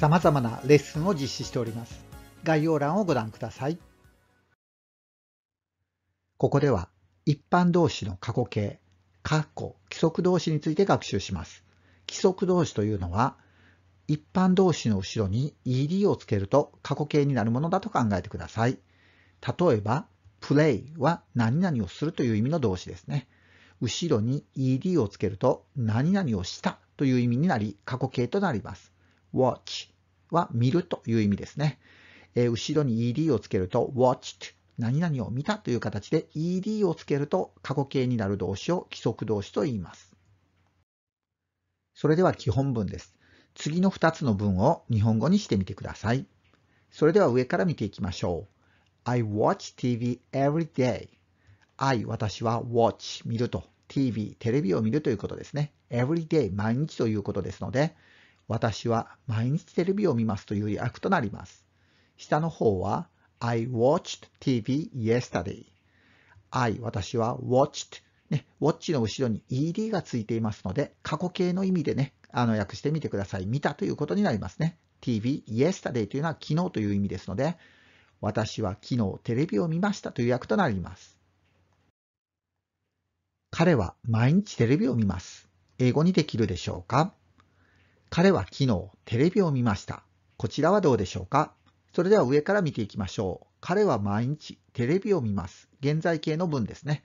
様々なレッスンを実施しております。概要欄をご覧ください。ここでは一般動詞の過去形、過去、規則動詞について学習します。規則動詞というのは、一般動詞の後ろに ed をつけると過去形になるものだと考えてください。例えば、play は何々をするという意味の動詞ですね。後ろに ed をつけると何々をしたという意味になり過去形となります。watch は見るという意味ですね。えー、後ろに ed をつけると watched 何々を見たという形で ed をつけると過去形になる動詞を規則動詞と言います。それでは基本文です。次の2つの文を日本語にしてみてください。それでは上から見ていきましょう。I watch TV every day. I 私は watch 見ると TV テレビを見るということですね。every day 毎日ということですので私は毎日テレビを見ますという訳となります。下の方は I watched TV yesterday。I 私は watched ね、watch の後ろに ed がついていますので、過去形の意味でね、あの訳してみてください。見たということになりますね。TV yesterday というのは昨日という意味ですので、私は昨日テレビを見ましたという訳となります。彼は毎日テレビを見ます。英語にできるでしょうか彼は昨日テレビを見ました。こちらはどうでしょうかそれでは上から見ていきましょう。彼は毎日テレビを見ます。現在形の文ですね。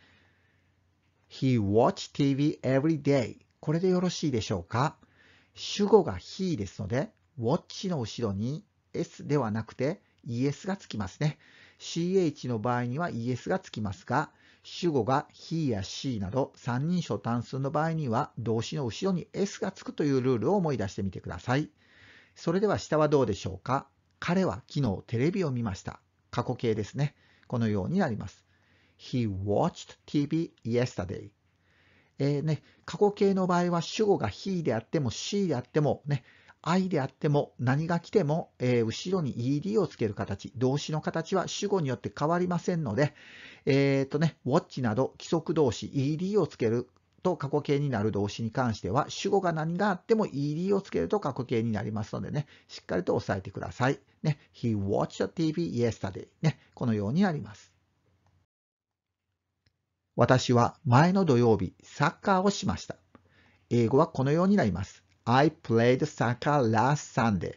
He watched TV every day. これでよろしいでしょうか主語が he ですので、watch の後ろに s ではなくて es がつきますね。ch の場合には es がつきますが、主語が he や she など三人称単数の場合には動詞の後ろに s がつくというルールを思い出してみてください。それでは下はどうでしょうか彼は昨日テレビを見ました。過去形ですね。このようになります。He watched TV yesterday. えーね、過去形の場合は主語が he であっても she であってもね、愛であっても何が来ても、えー、後ろに ED をつける形、動詞の形は主語によって変わりませんので、えっ、ー、とね、watch など規則動詞 ED をつけると過去形になる動詞に関しては、主語が何があっても ED をつけると過去形になりますのでね、しっかりと押さえてください。ね、he watched TV yesterday ね、このようになります。私は前の土曜日、サッカーをしました。英語はこのようになります。I played soccer last Sunday.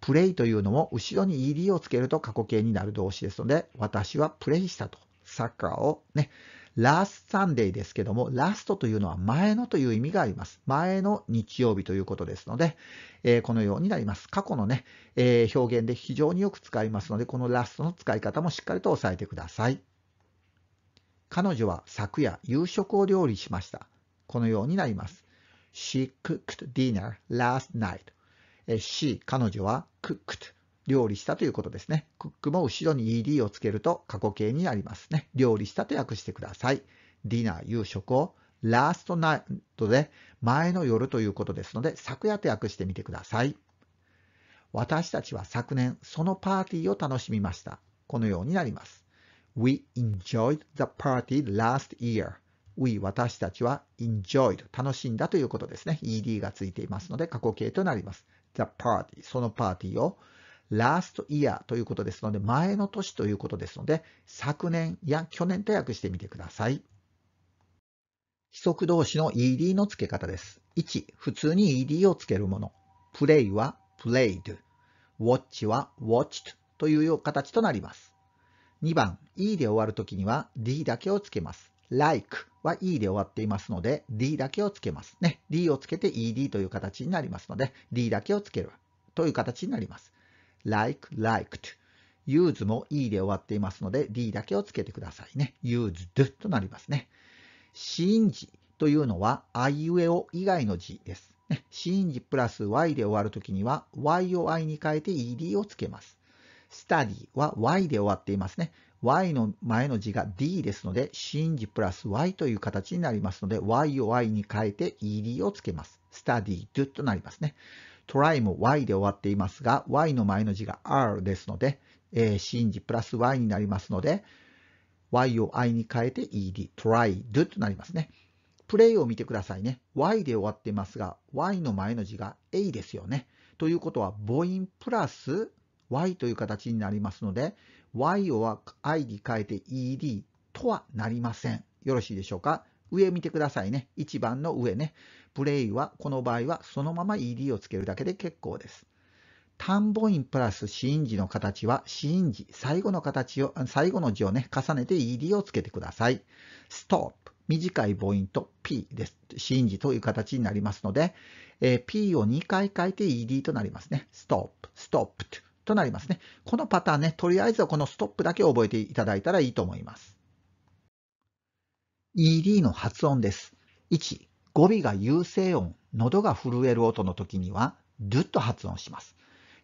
プレイというのも後ろに ed をつけると過去形になる動詞ですので、私はプレイしたと。サッカーをね。last Sunday ですけども、ラストというのは前のという意味があります。前の日曜日ということですので、えー、このようになります。過去のね、えー、表現で非常によく使いますので、このラストの使い方もしっかりと押さえてください。彼女は昨夜夕食を料理しました。このようになります。She cooked dinner last night. she 彼女は cooked 料理したということですね。クックも後ろに ed をつけると過去形になりますね。料理したと訳してください。ディナー、夕食を last night で前の夜ということですので、昨夜と訳してみてください。私たちは昨年そのパーティーを楽しみました。このようになります。We enjoyed the party last year. we 私たちは enjoyed 楽しんだということですね。ed がついていますので過去形となります。the party そのパーティーを last year ということですので前の年ということですので昨年や去年と訳してみてください。規則動詞の ed の付け方です。1、普通に ed を付けるもの。play は played。watch は watched という形となります。2番、e で終わるときには d だけを付けます。like は e で終わっていますので d だけをつけますね。d をつけて ed という形になりますので d だけをつけるという形になります。like, liked use も e で終わっていますので d だけをつけてくださいね。used となりますね。シンジというのはあいうえお以外の字です。ね、シンジプラス y で終わるときには y を i に変えて ed をつけます。study は y で終わっていますね。y の前の字が d ですので、真字プラス y という形になりますので、y を y に変えて ed をつけます。study, do となりますね。try も y で終わっていますが、y の前の字が r ですので、えー、真字プラス y になりますので、y を i に変えて ed, try, do となりますね。プレイを見てくださいね。y で終わっていますが、y の前の字が a ですよね。ということは母音プラス y という形になりますので、y を i に変えて ed とはなりません。よろしいでしょうか上見てくださいね。1番の上ね。プレイは、この場合はそのまま ed をつけるだけで結構です。単母音プラス死因字の形は、死因字、最後の形を、最後の字をね、重ねて ed をつけてください。stop、短い母音と p です。死因字という形になりますので、えー、p を2回書いて ed となりますね。stop、stopped、となりますね。このパターンね、とりあえずはこのストップだけ覚えていただいたらいいと思います。ED の発音です。1、語尾が優勢音、喉が震える音の時には、ドゥッと発音します。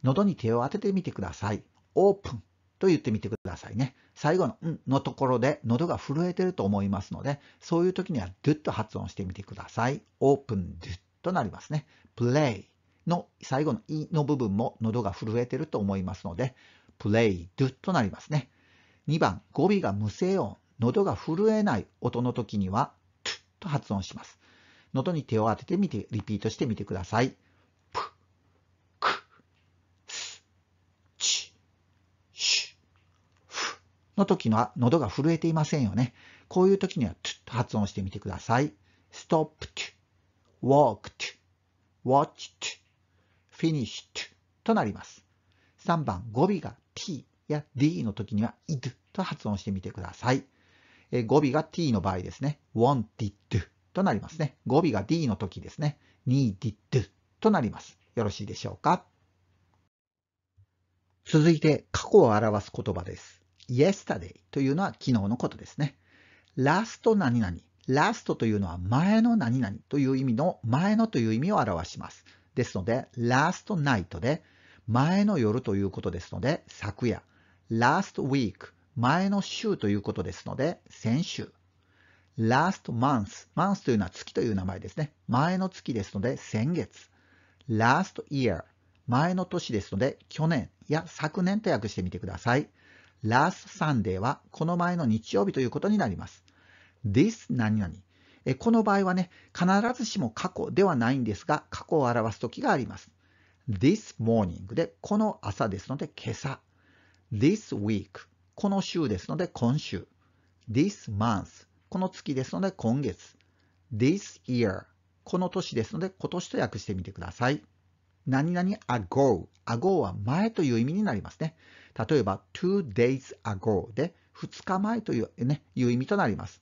喉に手を当ててみてください。オープンと言ってみてくださいね。最後の「ん」のところで喉が震えてると思いますので、そういう時にはドゥッと発音してみてください。オープンドゥッとなりますね。プレイの最後の「い」の部分も喉が震えてると思いますので「プレイドゥ」となりますね。2番語尾が無声音喉が震えない音の時には「トゥ」と発音します。喉に手を当ててみてリピートしてみてください。プクスチシフの時のは喉が震えていませんよね。こういう時にはトゥと発音してみてください。ストップトゥ、ウォークトゥ、ウォッチトゥ。finished となります。3番、語尾が t や d の時には id と発音してみてください。え語尾が t の場合ですね。wanted となりますね。語尾が d の時ですね。needed となります。よろしいでしょうか続いて過去を表す言葉です。yesterday というのは昨日のことですね。ラスト何々。ラストというのは前の何々という意味の前のという意味を表します。ですので、last night で、前の夜ということですので、昨夜。last week、前の週ということですので、先週。last month、month というのは月という名前ですね。前の月ですので、先月。last year、前の年ですので、去年や昨年と訳してみてください。last Sunday はこの前の日曜日ということになります。this 何々。えこの場合はね、必ずしも過去ではないんですが、過去を表す時があります。this morning でこの朝ですので今朝。this week この週ですので今週。this month この月ですので今月。this year この年ですので今年と訳してみてください。何々 ago ago は前という意味になりますね。例えば two days ago で2日前という,、ね、いう意味となります。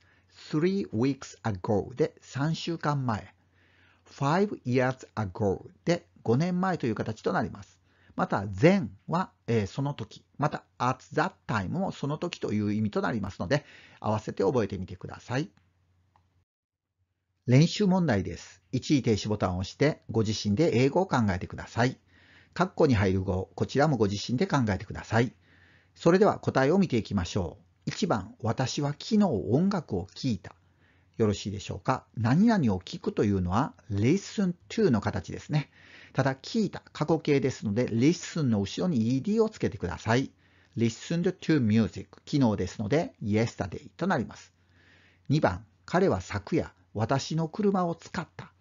three weeks ago で3週間前、five years ago で5年前という形となります。また、then は、えー、その時、また、at that time もその時という意味となりますので、合わせて覚えてみてください。練習問題です。一時停止ボタンを押して、ご自身で英語を考えてください。カッコに入る語、こちらもご自身で考えてください。それでは答えを見ていきましょう。1番、私は昨日音楽を聴いた。よろしいでしょうか。何々を聞くというのは listen to の形ですね。ただ、聞いた過去形ですので listen の後ろに ed をつけてください。listened to music 機能ですので yesterday となります。2番、彼は昨夜私の車を使った。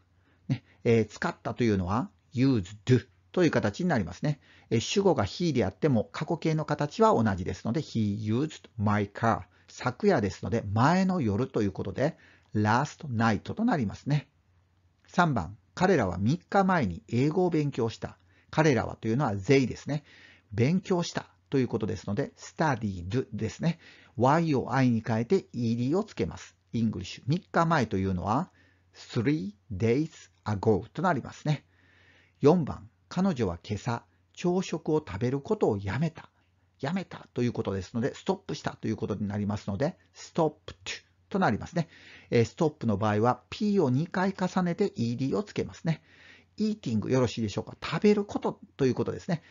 ねえー、使ったというのは used という形になりますね。主語が he であっても過去形の形は同じですので he used my car 昨夜ですので前の夜ということで last night となりますね3番彼らは3日前に英語を勉強した彼らはというのは they ですね勉強したということですので studied ですね y を i に変えて ed をつけます English 3日前というのは three days ago となりますね4番彼女は今朝朝食を食べることをやめた。やめたということですので、ストップしたということになりますので、ストップとなりますね。ストップの場合は P を2回重ねて ED をつけますね。イーティングよろしいでしょうか。食べることということですね。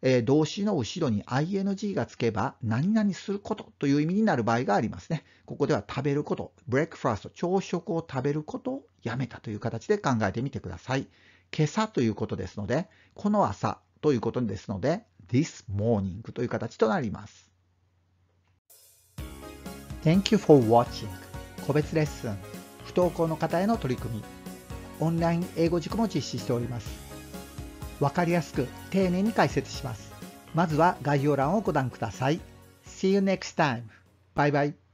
え動詞の後ろに ing がつけば何々することという意味になる場合がありますね。ここでは食べること、breakfast、朝食を食べることをやめたという形で考えてみてください。今朝ということですので、この朝、ということですので、this morning という形となります。Thank you for watching 個別レッスン不登校の方への取り組みオンライン英語塾も実施しておりますわかりやすく丁寧に解説しますまずは概要欄をご覧ください See you next time. Bye bye.